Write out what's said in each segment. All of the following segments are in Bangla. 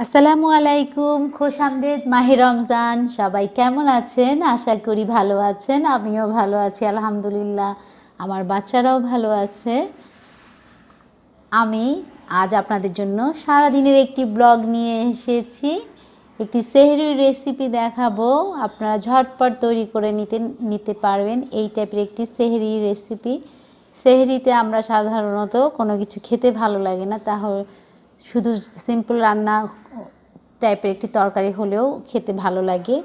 আসসালামু আলাইকুম আমদেদ মাহে রমজান সবাই কেমন আছেন আশা করি ভালো আছেন আমিও ভালো আছি আলহামদুলিল্লাহ আমার বাচ্চারাও ভালো আছে আমি আজ আপনাদের জন্য সারাদিনের একটি ব্লগ নিয়ে এসেছি একটি সেহরির রেসিপি দেখাবো আপনারা ঝটপট তৈরি করে নিতে নিতে পারবেন এই টাইপের একটি সেহরি রেসিপি সেহরিতে আমরা সাধারণত কোনো কিছু খেতে ভালো লাগে না তাহলে শুধু সিম্পল রান্না টাইপের একটি তরকারি হলেও খেতে ভালো লাগে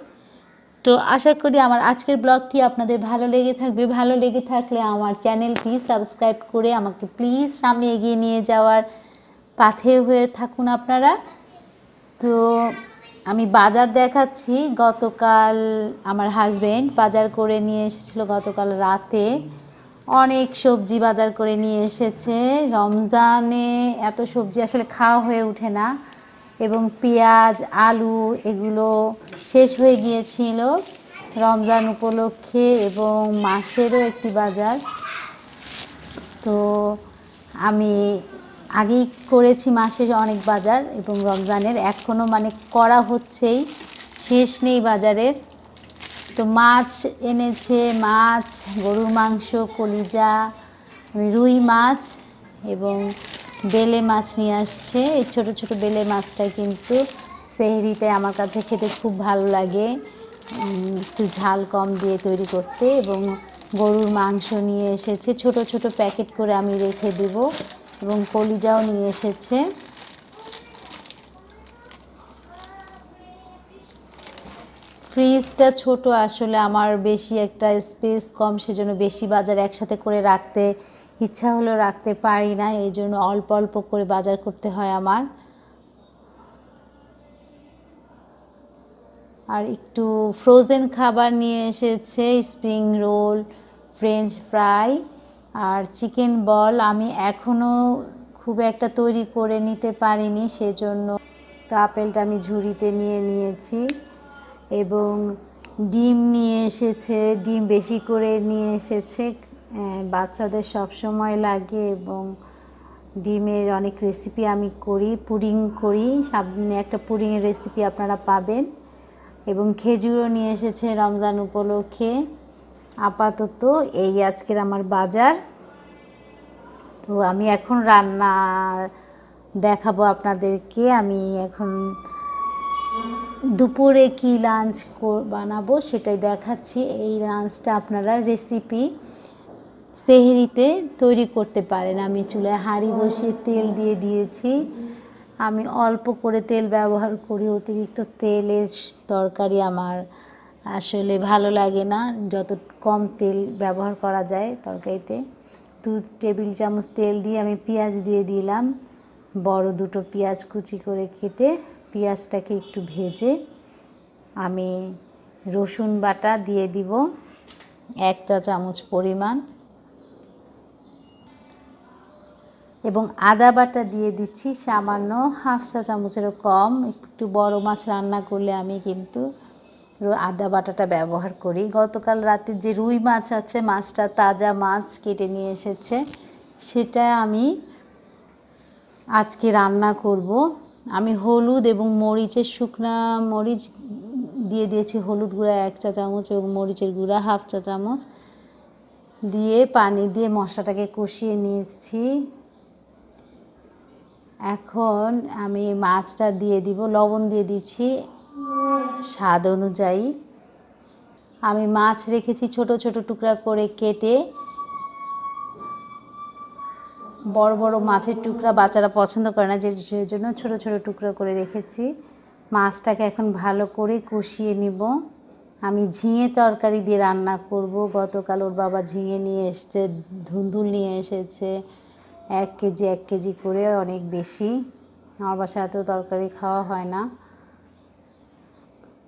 তো আশা করি আমার আজকের ব্লগটি আপনাদের ভালো লেগে থাকবে ভালো লেগে থাকলে আমার চ্যানেলটি সাবস্ক্রাইব করে আমাকে প্লিজ সামনে এগিয়ে নিয়ে যাওয়ার পাথে হয়ে থাকুন আপনারা তো আমি বাজার দেখাচ্ছি গতকাল আমার হাজব্যান্ড বাজার করে নিয়ে এসেছিল গতকাল রাতে অনেক সবজি বাজার করে নিয়ে এসেছে রমজানে এত সবজি আসলে খাওয়া হয়ে ওঠে না এবং পেঁয়াজ আলু এগুলো শেষ হয়ে গিয়েছিল রমজান উপলক্ষে এবং মাসেরও একটি বাজার তো আমি আগেই করেছি মাসের অনেক বাজার এবং রমজানের এখনও মানে করা হচ্ছেই শেষ নেই বাজারের তো মাছ এনেছে মাছ গরুর মাংস কলিজা রুই মাছ এবং বেলে মাছ নিয়ে আসছে এই ছোটো ছোটো বেলে মাছটা কিন্তু সেহরিতে আমার কাছে খেতে খুব ভালো লাগে একটু ঝাল কম দিয়ে তৈরি করতে এবং গরুর মাংস নিয়ে এসেছে ছোট ছোট প্যাকেট করে আমি রেখে দেব এবং কলিজাও নিয়ে এসেছে ফ্রিজটা ছোট আসলে আমার বেশি একটা স্পেস কম সেজন্য বেশি বাজার একসাথে করে রাখতে ইচ্ছা হলো রাখতে পারি না এই জন্য অল্প অল্প করে বাজার করতে হয় আমার আর একটু ফ্রোজেন খাবার নিয়ে এসেছে স্প্রিং রোল ফ্রেঞ্চ ফ্রাই আর চিকেন বল আমি এখনও খুব একটা তৈরি করে নিতে পারিনি সেজন্য তো আপেলটা আমি ঝুড়িতে নিয়ে নিয়েছি এবং ডিম নিয়ে এসেছে ডিম বেশি করে নিয়ে এসেছে বাচ্চাদের সব সময় লাগে এবং ডিমের অনেক রেসিপি আমি করি পুডিং করি সামনে একটা পুডিংয়ের রেসিপি আপনারা পাবেন এবং খেজুরও নিয়ে এসেছে রমজান উপলক্ষে আপাতত এই আজকের আমার বাজার তো আমি এখন রান্না দেখাবো আপনাদেরকে আমি এখন দুপুরে কি লাঞ্চ বানাবো সেটাই দেখাচ্ছি এই লাঞ্চটা আপনারা রেসিপি সেহেরিতে তৈরি করতে পারেন আমি চুলায় হাঁড়ি বসিয়ে তেল দিয়ে দিয়েছি আমি অল্প করে তেল ব্যবহার করি অতিরিক্ত তেলের তরকারি আমার আসলে ভালো লাগে না যত কম তেল ব্যবহার করা যায় তরকারিতে দু টেবিল চামচ তেল দিয়ে আমি পেঁয়াজ দিয়ে দিলাম বড় দুটো পেঁয়াজ কুচি করে কেটে পেঁয়াজটাকে একটু ভেজে আমি রসুন বাটা দিয়ে দিব একটা চামচ পরিমাণ এবং আদা বাটা দিয়ে দিচ্ছি সামান্য হাফ চা চামচেরও কম একটু বড় মাছ রান্না করলে আমি কিন্তু আদা বাটাটা ব্যবহার করি গতকাল রাতে যে রুই মাছ আছে মাছটা তাজা মাছ কেটে নিয়ে এসেছে সেটা আমি আজকে রান্না করবো আমি হলুদ এবং মরিচের শুকনা মরিচ দিয়ে দিয়েছি হলুদ গুঁড়া এক চা চামচ এবং মরিচের গুঁড়া হাফ চা চামচ দিয়ে পানি দিয়ে মশলাটাকে কষিয়ে নিয়েছি এখন আমি মাছটা দিয়ে দিব লবণ দিয়ে দিচ্ছি স্বাদ অনুযায়ী আমি মাছ রেখেছি ছোট ছোট টুকরা করে কেটে বড় বড় মাছের টুকরা বাচ্চারা পছন্দ করে না যে জন্য ছোট ছোট টুকরো করে রেখেছি মাছটাকে এখন ভালো করে কষিয়ে নিব আমি ঝিঙে তরকারি দিয়ে রান্না করব গতকাল ওর বাবা ঝিঙে নিয়ে এসছে ধুন্দুল নিয়ে এসেছে এক কেজি এক কেজি করে অনেক বেশি আমার বাসায় এত তরকারি খাওয়া হয় না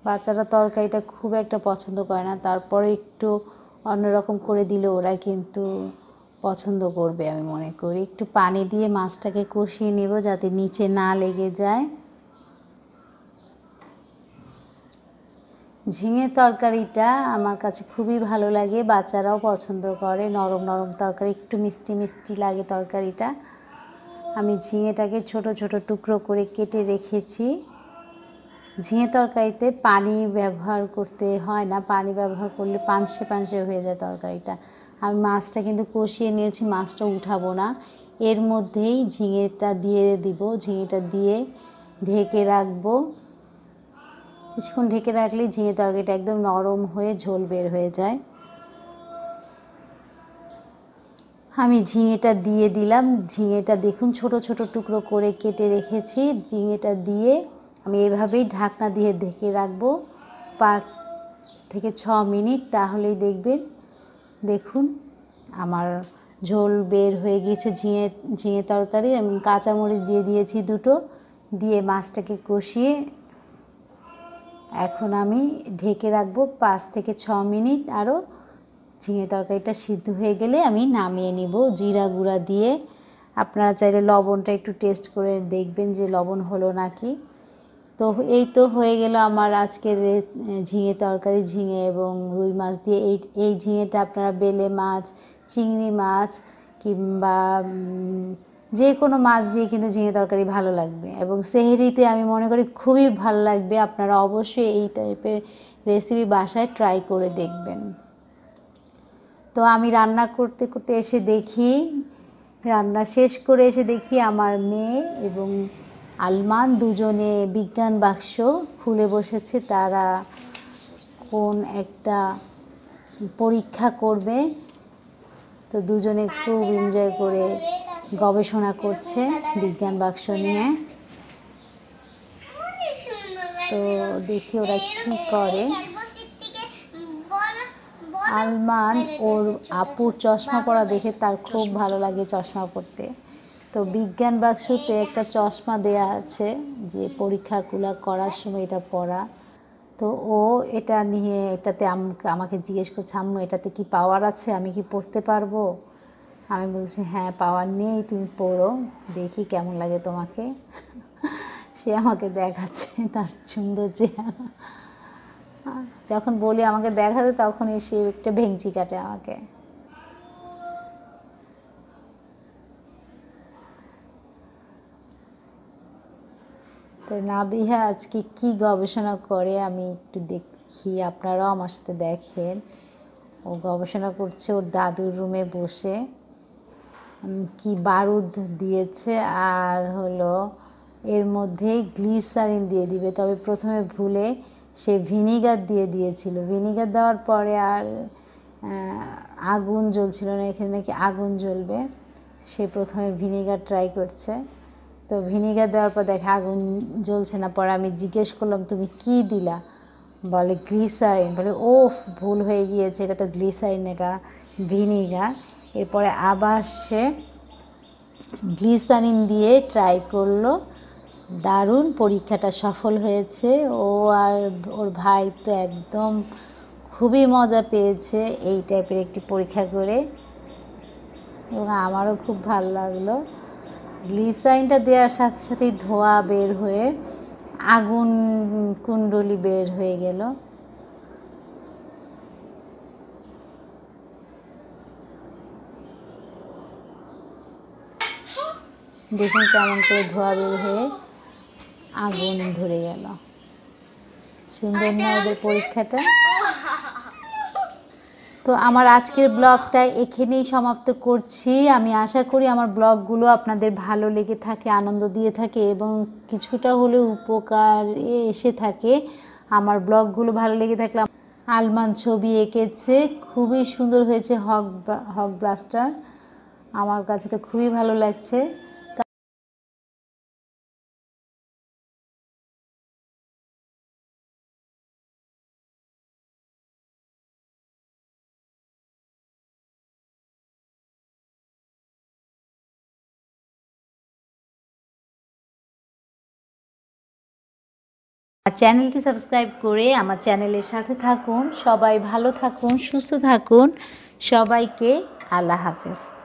বাচ্চারা তরকারিটা খুব একটা পছন্দ করে না তারপরে একটু অন্যরকম করে দিলে ওরা কিন্তু পছন্দ করবে আমি মনে করি একটু পানি দিয়ে মাছটাকে কষিয়ে নেব যাতে নিচে না লেগে যায় ঝিঙের তরকারিটা আমার কাছে খুবই ভালো লাগে বাচ্চারাও পছন্দ করে নরম নরম তরকারি একটু মিষ্টি মিষ্টি লাগে তরকারিটা আমি ঝিঙেটাকে ছোট ছোট টুকরো করে কেটে রেখেছি ঝিঙে তরকারিতে পানি ব্যবহার করতে হয় না পানি ব্যবহার করলে পানসে পানসে হয়ে যায় তরকারিটা আমি মাছটা কিন্তু কষিয়ে নিয়েছি মাছটা উঠাবো না এর মধ্যেই ঝিঙেটা দিয়ে দিব ঝিঙেটা দিয়ে ঢেকে রাখবো কিছুক্ষণ ঢেকে রাখলে ঝিঙে তরকারিটা একদম নরম হয়ে ঝোল বের হয়ে যায় আমি ঝিঙেটা দিয়ে দিলাম ঝিঙেটা দেখুন ছোট ছোট টুকরো করে কেটে রেখেছি ঝিঙেটা দিয়ে আমি এভাবেই ঢাকনা দিয়ে ঢেকে রাখবো পাঁচ থেকে ছ মিনিট তাহলেই দেখবেন দেখুন আমার ঝোল বের হয়ে গিয়েছে ঝিঙে ঝিঙে তরকারি আমি কাঁচামরিচ দিয়ে দিয়েছি দুটো দিয়ে মাছটাকে কষিয়ে এখন আমি ঢেকে রাখবো পাঁচ থেকে ছ মিনিট আরও ঝিঙে তরকারিটা সিদ্ধ হয়ে গেলে আমি নামিয়ে নিব জিরা গুঁড়া দিয়ে আপনারা চাইলে লবণটা একটু টেস্ট করে দেখবেন যে লবণ হলো নাকি তো এই তো হয়ে গেল আমার আজকের ঝিঙে তরকারি ঝিঙে এবং রুই মাছ দিয়ে এই এই ঝিঙেটা আপনারা বেলে মাছ চিংড়ি মাছ কিংবা যে কোনো মাছ দিয়ে কিন্তু ঝিঙে তরকারি ভালো লাগবে এবং সেহেরিতে আমি মনে করি খুবই ভালো লাগবে আপনারা অবশ্যই এই টাইপের রেসিপি বাসায় ট্রাই করে দেখবেন তো আমি রান্না করতে করতে এসে দেখি রান্না শেষ করে এসে দেখি আমার মেয়ে এবং আলমান দুজনে বিজ্ঞান বাক্স খুলে বসেছে তারা কোন একটা পরীক্ষা করবে তো দুজনে খুব এনজয় করে গবেষণা করছে বিজ্ঞান বাক্স নিয়ে তো দেখি ওরা কী করে আলমান ওর আপুর চশমা পরা দেখে তার খুব ভালো লাগে চশমা পড়তে তো বিজ্ঞান বাক্সতে একটা চশমা দেয়া আছে যে পরীক্ষাগুলো করার সময় এটা পড়া তো ও এটা নিয়ে এটাতে আমাকে জিজ্ঞেস করছে আম্মু এটাতে কি পাওয়ার আছে আমি কি পড়তে পারবো আমি বলছি হ্যাঁ পাওয়ার নেই তুমি পড়ো দেখি কেমন লাগে তোমাকে সে আমাকে দেখাচ্ছে তার সুন্দর চেহারা যখন বলি আমাকে দেখাতে তখনই সে একটা ভেঙচি কাটে আমাকে তো নাবিহা আজকে কি গবেষণা করে আমি একটু দেখি আপনারাও আমার সাথে দেখেন ও গবেষণা করছে ওর দাদুর রুমে বসে কি বারুদ দিয়েছে আর হলো এর মধ্যে গ্লিসারিন দিয়ে দিবে তবে প্রথমে ভুলে সে ভিনিগার দিয়ে দিয়েছিল ভিনিগার দেওয়ার পরে আর আগুন জ্বলছিল না এখানে নাকি আগুন জ্বলবে সে প্রথমে ভিনিগার ট্রাই করছে তো ভিনেগার দেওয়ার পর দেখে আগুন জ্বলছে না পরে আমি জিজ্ঞেস করলাম তুমি কি দিলা বলে গ্লিসারিন বলে ও ভুল হয়ে গিয়েছে এটা তো গ্লিসারিন এটা ভিনেগার এরপরে আবার সে গ্লিসারিন দিয়ে ট্রাই করলো দারুণ পরীক্ষাটা সফল হয়েছে ও আর ওর ভাই তো একদম খুবই মজা পেয়েছে এই টাইপের একটি পরীক্ষা করে এবং আমারও খুব ভালো লাগলো গ্লিসাইনটা দেওয়ার সাথে সাথে ধোয়া বের হয়ে আগুন কুণ্ডলি বের হয়ে গেল দেখুন কেমন করে ধোয়া বের হয়ে আগুন ধরে গেল সুন্দর না ওদের পরীক্ষাটা তো আমার আজকের ব্লগটা এখানেই সমাপ্ত করছি আমি আশা করি আমার ব্লগগুলো আপনাদের ভালো লেগে থাকে আনন্দ দিয়ে থাকে এবং কিছুটা হলে উপকার এসে থাকে আমার ব্লগগুলো ভালো লেগে থাকলে আলমান ছবি এঁকেছে খুবই সুন্দর হয়েছে হক হক ব্লাস্টার আমার কাছে তো খুবই ভালো লাগছে আর চ্যানেলটি সাবস্ক্রাইব করে আমার চ্যানেলের সাথে থাকুন সবাই ভালো থাকুন সুস্থ থাকুন সবাইকে আল্লাহ হাফেজ